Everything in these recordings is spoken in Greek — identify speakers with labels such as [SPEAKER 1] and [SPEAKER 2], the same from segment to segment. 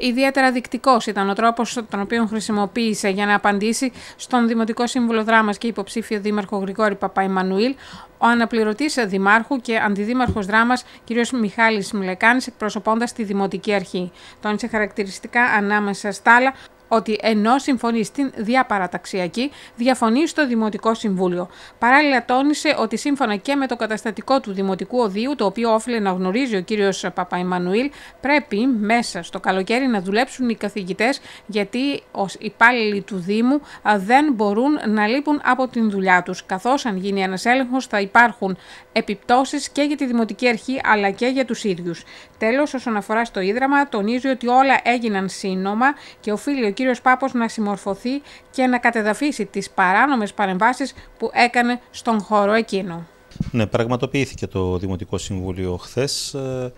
[SPEAKER 1] Ιδιαίτερα δεικτικός ήταν ο τρόπος τον οποίο χρησιμοποίησε για να απαντήσει στον Δημοτικό Σύμβουλο Δράμας και υποψήφιο Δήμαρχο Γρηγόρη Παπαϊμανουήλ, ο αναπληρωτής Δημάρχου και Αντιδήμαρχος Δράμας κ. Μιχάλη Μιλεκάνη, εκπροσωπώντας τη Δημοτική Αρχή. Τόνισε χαρακτηριστικά ανάμεσα στα άλλα ότι ενώ συμφωνεί στην διαπαραταξιακή, διαφωνεί στο Δημοτικό Συμβούλιο. Παράλληλα, τόνισε ότι σύμφωνα και με το καταστατικό του Δημοτικού Οδείου, το οποίο όφιλε να γνωρίζει ο κ. Παπαϊμανουήλ, πρέπει μέσα στο καλοκαίρι να δουλέψουν οι καθηγητές, γιατί ως υπάλληλοι του Δήμου δεν μπορούν να λείπουν από την δουλειά τους. Καθώς αν γίνει ένας έλεγχος, θα υπάρχουν επιπτώσεις και για τη Δημοτική Αρχή αλλά και για τους ίδιους. Τέλος, όσον αφορά στο ίδραμα, τονίζει ότι όλα έγιναν σύνομα και οφείλει ο Κύριος Πάπος να συμμορφωθεί και να κατεδαφίσει τις παράνομες παρεμβάσεις που έκανε στον χώρο εκείνο.
[SPEAKER 2] Ναι, πραγματοποιήθηκε το Δημοτικό Συμβούλιο Χθες. Ε,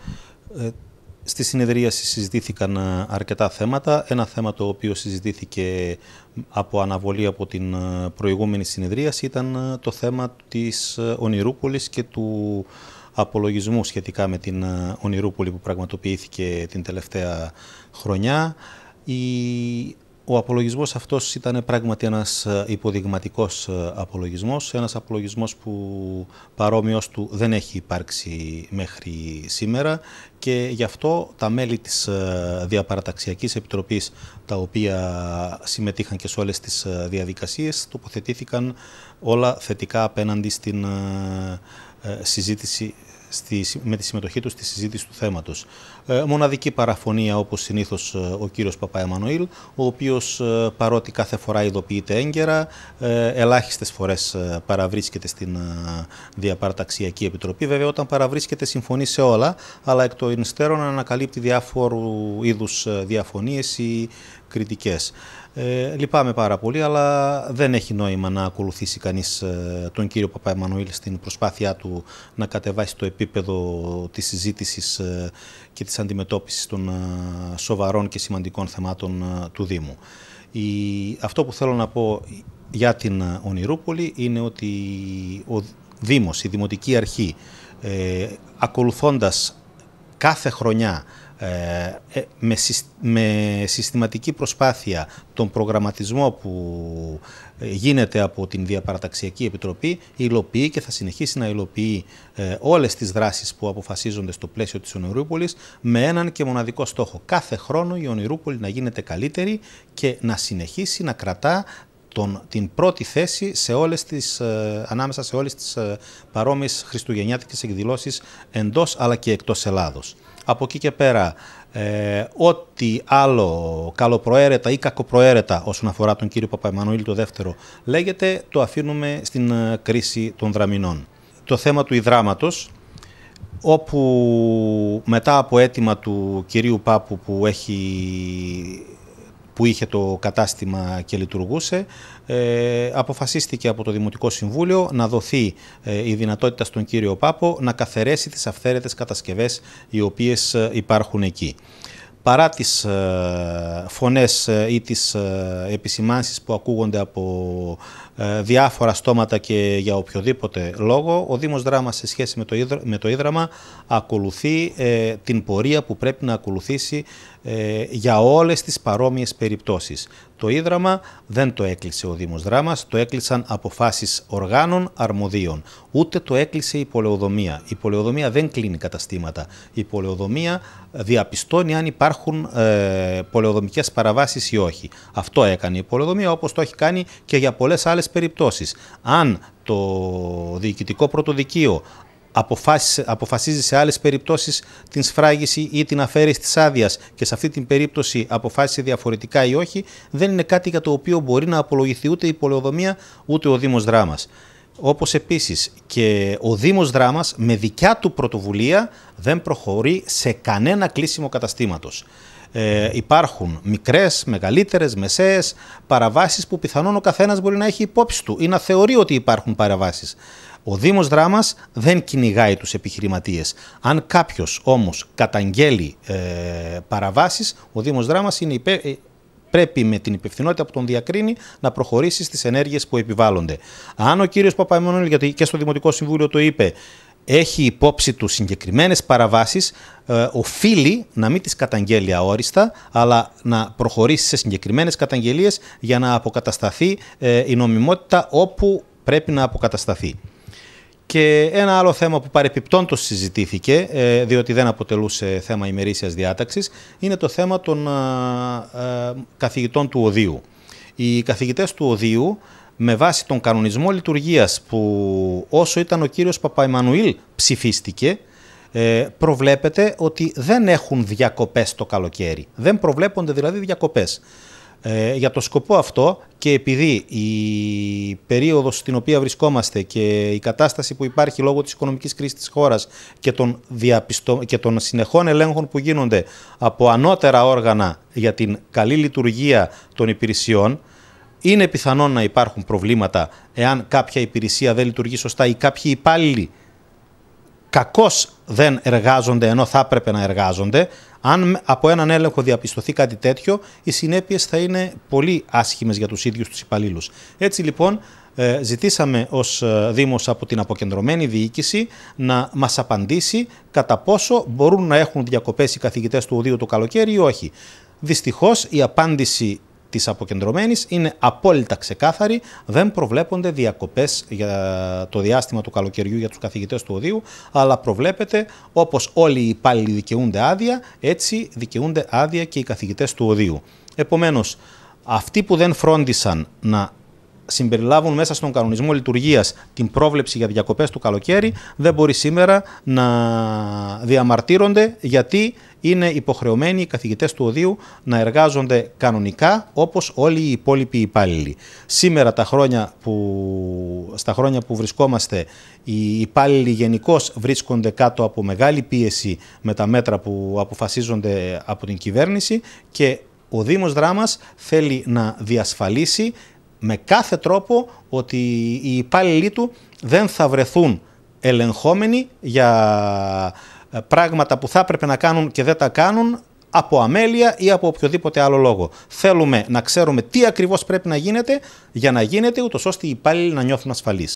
[SPEAKER 2] ε, στη συνεδρίαση συζητήθηκαν ε, αρκετά θέματα. Ένα θέμα το οποίο συζητήθηκε από αναβολή από την προηγούμενη συνεδρίαση ήταν το θέμα της Ονειρούπολης και του απολογισμού σχετικά με την Ονειρούπολη που πραγματοποιήθηκε την τελευταία χρονιά. Ο απολογισμός αυτός ήταν πράγματι ένας ε, υποδειγματικός ε, απολογισμός, ένας απολογισμός που παρόμοιος του δεν έχει υπάρξει μέχρι σήμερα και γι' αυτό τα μέλη της ε, Διαπαραταξιακής Επιτροπής, τα οποία συμμετείχαν και σε όλες τις διαδικασίες, τοποθετήθηκαν όλα θετικά απέναντι στην συζήτηση, με τη συμμετοχή τους στη συζήτηση του θέματος. Ε, μοναδική παραφωνία όπως συνήθως ε, ο κύριος Εμμανουήλ, ο οποίος ε, παρότι κάθε φορά ειδοποιείται έγκαιρα, ελάχιστες φορές παραβρίσκεται στην Διαπαρταξιακή Επιτροπή. Βέβαια όταν παραβρίσκεται συμφωνεί σε όλα, αλλά εκ των υστέρων ανακαλύπτει διάφορου είδους διαφωνίες ή κριτικές. Ε, λυπάμαι πάρα πολύ, αλλά δεν έχει νόημα να ακολουθήσει κανείς τον κύριο Παπαεμανουήλ στην προσπάθειά του να κατεβάσει το επίπεδο της συζήτησης και της αντιμετώπισης των ε, σοβαρών και σημαντικών θεμάτων ε, του Δήμου. Η... Αυτό που θέλω να πω για την ε, Ονειρούπολη είναι ότι ο Δήμος, η Δημοτική Αρχή, ε, ακολουθώντας κάθε χρονιά ε, ε, με συστηματική προσπάθεια τον προγραμματισμό που ε, γίνεται από την Διαπαραταξιακή Επιτροπή υλοποιεί και θα συνεχίσει να υλοποιεί όλες τις δράσεις που αποφασίζονται στο πλαίσιο της Ονειρούπολης με έναν και μοναδικό στόχο. Κάθε χρόνο η Ονειρούπολη να γίνεται καλύτερη και να συνεχίσει να κρατά τον, την πρώτη θέση σε όλες τις, ε, ανάμεσα σε όλες τις ε, παρόμοιες χριστουγεννιάτικες εκδηλώσεις εντός αλλά και εκτός Ελλάδος. Από εκεί και πέρα, ε, ό,τι άλλο καλοπροαίρετα ή κακοπροαίρετα όσον αφορά τον κύριο Παπαϊμανουήλ το δεύτερο λέγεται, το αφήνουμε στην ε, κρίση των δραμινών. Το θέμα του ιδράματος, όπου μετά από αίτημα του κυρίου Πάπου που έχει που είχε το κατάστημα και λειτουργούσε, ε, αποφασίστηκε από το Δημοτικό Συμβούλιο να δοθεί ε, η δυνατότητα στον κύριο Πάπο να καθαρέσει τις αυθαίρετες κατασκευές οι οποίες ε, υπάρχουν εκεί. Παρά τις φωνές ή τις επισημάνσεις που ακούγονται από ε, διάφορα στόματα και για οποιοδήποτε λόγο, ο Δήμος Δράμας σε σχέση με το, Ίδραμα ακολουθεί ε, την πορεία που πρέπει να ακολουθήσει ε, για όλες τις παρόμοιες περιπτώσεις. Το Ίδραμα δεν το έκλεισε ο Δήμος Δράμας, το έκλεισαν αποφάσεις οργάνων αρμοδίων. Ούτε το έκλεισε η πολεοδομία. Η πολεοδομία δεν κλείνει καταστήματα. Η πολεοδομία διαπιστώνει αν υπάρχουν ε, πολεοδομικές παραβάσεις ή όχι. Αυτό έκανε η πολεοδομία όπως το έχει κάνει και για πολλές άλλες αν το διοικητικό πρωτοδικείο αποφασίζει σε άλλες περιπτώσεις την σφράγιση ή την αφαίρεση της άδειας και σε αυτή την περίπτωση αποφάσισε διαφορετικά ή όχι, δεν είναι κάτι για το οποίο μπορεί να απολογηθεί ούτε η πολεοδομία ούτε ο Δήμος Δράμας. Όπως επίσης και ο Δήμος Δράμας με δικιά του πρωτοβουλία δεν προχωρεί σε κανένα κλείσιμο καταστήματος. Ε, υπάρχουν μικρές, μεγαλύτερες, μεσαίες παραβάσεις που πιθανόν ο καθένας μπορεί να έχει υπόψη του ή να θεωρεί ότι υπάρχουν παραβάσεις. Ο Δήμος Δράμας δεν κυνηγάει τους επιχειρηματίες. Αν κάποιος όμως καταγγέλει ε, παραβάσεις, ο Δήμος Δράμας είναι υπέ, ε, πρέπει με την υπευθυνότητα που τον διακρίνει να προχωρήσει στις ενέργειες που επιβάλλονται. Αν ο κύριος Παπαϊμονέλ, γιατί και στο Δημοτικό Συμβούλιο το είπε, έχει υπόψη του συγκεκριμένες παραβάσεις, ε, οφείλει να μην τις καταγγέλει αόριστα, αλλά να προχωρήσει σε συγκεκριμένες καταγγελίες για να αποκατασταθεί ε, η νομιμότητα όπου πρέπει να αποκατασταθεί. Και ένα άλλο θέμα που παρεπιπτόντως συζητήθηκε, ε, διότι δεν αποτελούσε θέμα ημερήσιας διάταξης, είναι το θέμα των καθηγητών του οδείου. Οι καθηγητές του οδείου με βάση τον κανονισμό λειτουργίας που όσο ήταν ο κύριος Παπαϊμανουήλ ψηφίστηκε, ε, προβλέπεται ότι δεν έχουν διακοπές το καλοκαίρι. Δεν προβλέπονται δηλαδή διακοπές. Ε, για το σκοπό αυτό και επειδή η περίοδος στην οποία βρισκόμαστε και η κατάσταση που υπάρχει λόγω της οικονομικής κρίσης της χώρας και των, και των συνεχών ελέγχων που γίνονται από ανώτερα όργανα για την καλή λειτουργία των υπηρεσιών είναι πιθανόν να υπάρχουν προβλήματα εάν κάποια υπηρεσία δεν λειτουργεί σωστά ή κάποιοι υπάλληλοι κακώς δεν εργάζονται ενώ θα έπρεπε να εργάζονται. Αν από έναν έλεγχο διαπιστωθεί κάτι τέτοιο, οι συνέπειες θα είναι πολύ άσχημες για τους ίδιους τους υπαλλήλους. Έτσι λοιπόν, ε, ζητήσαμε ως ε, Δήμος από την αποκεντρωμένη διοίκηση να μας απαντήσει κατά πόσο μπορούν να έχουν διακοπές οι καθηγητές του ΟΔΙΟ το καλοκαίρι ή όχι. Δυστυχώς η οχι δυστυχω η απαντηση Της αποκεντρωμένης είναι απόλυτα ξεκάθαρη. Δεν προβλέπονται διακοπές για το διάστημα του καλοκαιριού για τους καθηγητές του οδείου, αλλά προβλέπεται όπως όλοι οι υπάλληλοι δικαιούνται άδεια, έτσι δικαιούνται άδεια και οι καθηγητές του οδείου. Επομένως, αυτοί που δεν φρόντισαν να συμπεριλάβουν μέσα στον κανονισμό λειτουργίας την πρόβλεψη για διακοπές του καλοκαίρι, δεν μπορεί σήμερα να διαμαρτύρονται γιατί είναι υποχρεωμένοι οι καθηγητές του οδίου να εργάζονται κανονικά όπως όλοι οι υπόλοιποι υπάλληλοι. Σήμερα, τα χρόνια που, στα χρόνια που βρισκόμαστε, οι υπάλληλοι γενικώς βρίσκονται κάτω από μεγάλη πίεση με τα μέτρα που αποφασίζονται από την κυβέρνηση και ο Δήμος Δράμας θέλει να διασφαλίσει με κάθε τρόπο ότι οι υπάλληλοι του δεν θα βρεθούν ελεγχόμενοι για ε, πράγματα που θα έπρεπε να κάνουν και δεν τα κάνουν από αμέλεια ή από οποιοδήποτε άλλο λόγο. Θέλουμε να ξέρουμε τι ακριβώς πρέπει να γίνεται για να γίνεται ούτως ώστε οι υπάλληλοι να νιώθουν ασφαλείς.